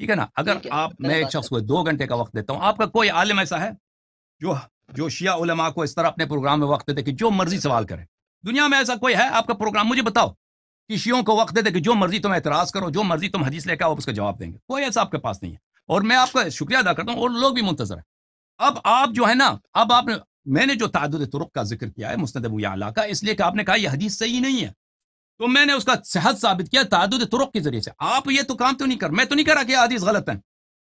ठीक है ना अगर आप मैं एक शख्स को दो घंटे का वक्त देता हूँ आपका कोई आलम ऐसा है जो जो शिया उलमा को इस तरह अपने प्रोग्राम में वक्त दे कि जो मर्जी सवाल करे दुनिया में ऐसा कोई है आपका प्रोग्राम मुझे बताओ कि शियों को वक्त दे कि जो मर्जी तुम एतराज़ करो जो मर्जी तुम हदीस लेकर आओ उसका जवाब देंगे कोई ऐसा आपके पास नहीं है और मैं आपका शुक्रिया अदा करता हूँ और लोग भी मुंतजर हैं अब आप जो है ना अब आपने मैंने जो तद तुरक का जिक्र किया है मुस्तबू आला का इसलिए कि आपने कहा यह हदीस सही नहीं है तो मैंने उसका सेहत साबित किया तादुद तुरुक के जरिए से आप ये तो काम तो नहीं कर मैं तो नहीं करा कि आदिश गलत है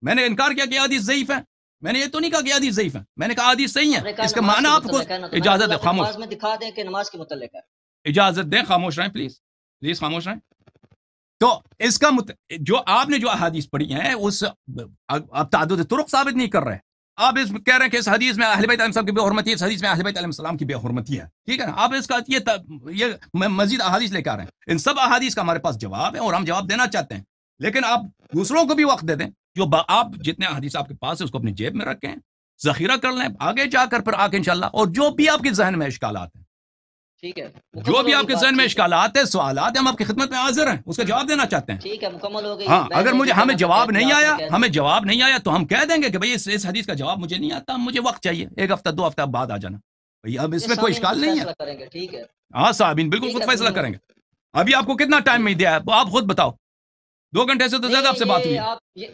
मैंने इनकार किया कि आदिश जयीफ है मैंने ये तो नहीं कहा कि आदि जयीफ है मैंने कहा आदिश सही है इसका माना आपको इजाजत है खामोश दिखा दें कि नमाज के मतलब इजाजत दें खामोश रहें प्लीज प्लीज खामोश रहें तो इसका मुत... जो आपने जो अहादीस पढ़ी है उस अब तादुद तुरुक साबित नहीं कर रहे आप इस कह रहे हैं कि इस हदीस में अहल की बेहरमती है इस हदीस में अहल की बेहरमती है ठीक है ना आप इसका ये तब, ये मजीद अहादीस लेकर आ रहे हैं इन सब अहादीस का हमारे पास जवाब है और हम जवाब देना चाहते हैं लेकिन आप दूसरों को भी वक्त दे दें जो आप जितने अहादीस आपके पास है उसको अपनी जेब में रखें जखीरा कर लें आगे जाकर फिर आके इनशाला और जो भी आपके जहन में इश्काल हैं ठीक है जो भी आपके जहन में इश्काल है सवाल हम आपकी खिदमत में हाजिर हैं उसका जवाब देना चाहते हैं ठीक है मुकम्मल हो गई हाँ अगर मुझे हमें जवाब नहीं आया हमें जवाब नहीं आया तो हम कह देंगे कि भाई इस हदीस का जवाब मुझे नहीं आता मुझे वक्त चाहिए एक हफ्ता दो हफ्ता बाद आ जाना भैया अब इसमें कोई इश्काल नहीं है ठीक है हाँ साहब बिल्कुल खुद फैसला हम्म। करेंगे अभी आपको कितना टाइम में दिया है तो आप खुद बताओ दो घंटे से तो ज्यादा आपसे बात हुई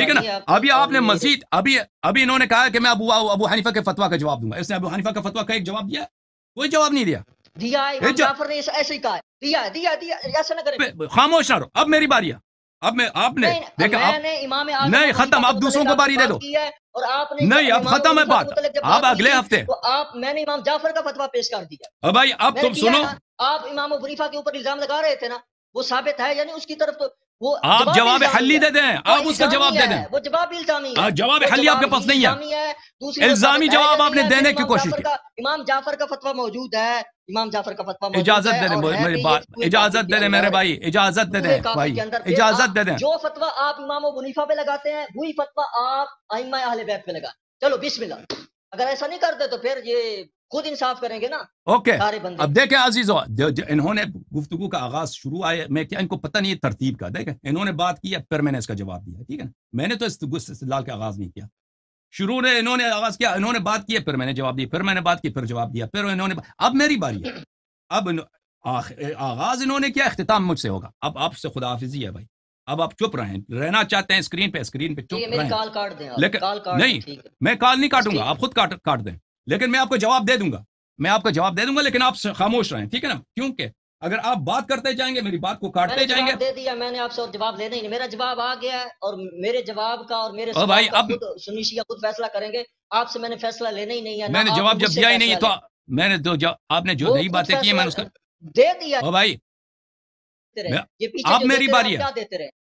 ठीक है ना अभी आपने मजीद अभी अभी इन्होंने कहा कि मैं अबू अबू हनीफा के फतवा का जवाब दूंगा इसने अबू हनीफा का फतवा का एक जवाब दिया कोई जवाब नहीं दिया दिया है जाफर ने ऐसे ही कहा दिया दिया दिया ऐसा ना करें खामोश ना रहो अब मेरी बारी है अब मैं आपने देखा आप, इमाम नहीं खत्म आप दूसरों को बारी दे दो और आपने नहीं अब खत्म है बात आप अगले हफ्ते तो आप मैंने इमाम जाफर का फतवा पेश कर दिया भाई अब तुम तो सुनो आप इमाम के ऊपर इल्जाम लगा रहे थे ना वो साबित है यानी उसकी तरफ तो वो आप जवाब हल्ली दे दें आप उसका जवाब दे दें वो जवाब इल्जामी जवाब हल्ली आपके पास नहीं है इल्जामी जवाब आपने देने की कोशिश की इमाम जाफर का फतवा मौजूद है इमाम जाफर का फतवा इजाजत दे मेरे बात इजाजत दे दे मेरे भाई इजाजत दे दे भाई इजाजत दे दे जो फतवा आप इमाम मुनीफा पे लगाते हैं वही फतवा आप आइमा अहले बैत पे लगा चलो बिस्मिल्लाह अगर ऐसा नहीं करते तो फिर ये खुद इंसाफ करेंगे ना ओके अब देखे आजीज इन्होंने गुफ्तु का आगाज शुरू आया मैं क्या इनको पता नहीं है तरतीब का देखे इन्होंने बात की फिर मैंने इसका जवाब दिया ठीक है मैंने तो इस लाल का आगाज नहीं किया शुरू ने इन्होंने आगाज किया इन्होंने बात किया फिर मैंने जवाब दिया फिर मैंने बात की फिर जवाब दिया फिर इन्होंने अब मेरी बारी है अब आगाज इन्होंने किया अख्ताम मुझसे होगा अब आपसे खुदाफिजी है भाई अब आप चुप रहे रहना चाहते हैं स्क्रीन पे स्क्रीन पे चुप रहे लेकिन नहीं मैं काल नहीं काटूंगा आप खुद काट काट दें लेकिन मैं आपको जवाब दे दूंगा मैं आपको जवाब दे दूंगा लेकिन आप खामोश रहे ठीक है ना क्योंकि अगर आप बात करते जाएंगे मेरी बात को काटते जाएंगे दे दिया मैंने आपसे और जवाब देना ही मेरा जवाब आ गया है और मेरे जवाब का और मेरे भाई अब सुनिशिया खुद फैसला करेंगे आपसे मैंने फैसला लेना ही नहीं है मैंने जवाब जब दिया ही नहीं तो मैंने जो तो आपने जो नई बातें की मैंने उसका दे दिया भाई आप मेरी बारी है